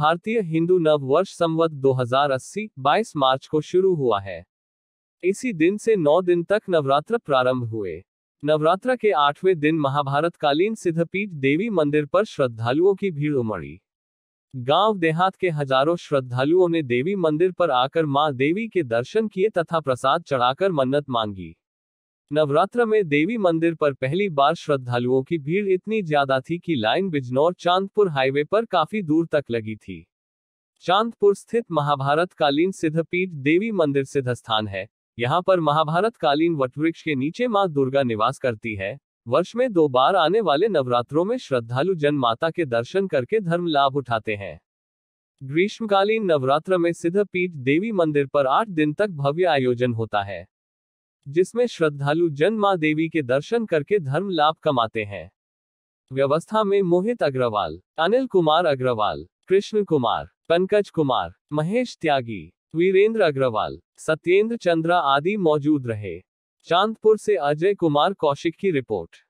भारतीय हिंदू नव वर्ष संवत 2080 22 मार्च को शुरू हुआ है इसी दिन से नौ दिन तक नवरात्र प्रारंभ हुए नवरात्र के आठवें दिन महाभारत कालीन सिद्धपीठ देवी मंदिर पर श्रद्धालुओं की भीड़ उमड़ी गांव देहात के हजारों श्रद्धालुओं ने देवी मंदिर पर आकर मां देवी के दर्शन किए तथा प्रसाद चढ़ाकर मन्नत मांगी नवरात्र में देवी मंदिर पर पहली बार श्रद्धालुओं की भीड़ इतनी ज्यादा थी कि लाइन बिजनौर चांदपुर हाईवे पर काफी दूर तक लगी थी चांदपुर स्थित महाभारत कालीन सिद्धपीठ देवी मंदिर सिद्ध स्थान है यहाँ पर महाभारत कालीन वटवृक्ष के नीचे माँ दुर्गा निवास करती है वर्ष में दो बार आने वाले नवरात्रों में श्रद्धालु जन माता के दर्शन करके धर्म लाभ उठाते हैं ग्रीष्मकालीन नवरात्र में सिद्धपीठ देवी मंदिर पर आठ दिन तक भव्य आयोजन होता है जिसमें श्रद्धालु जन माँ देवी के दर्शन करके धर्म लाभ कमाते हैं व्यवस्था में मोहित अग्रवाल अनिल कुमार अग्रवाल कृष्ण कुमार पंकज कुमार महेश त्यागी वीरेंद्र अग्रवाल सत्येंद्र चंद्रा आदि मौजूद रहे चांदपुर से अजय कुमार कौशिक की रिपोर्ट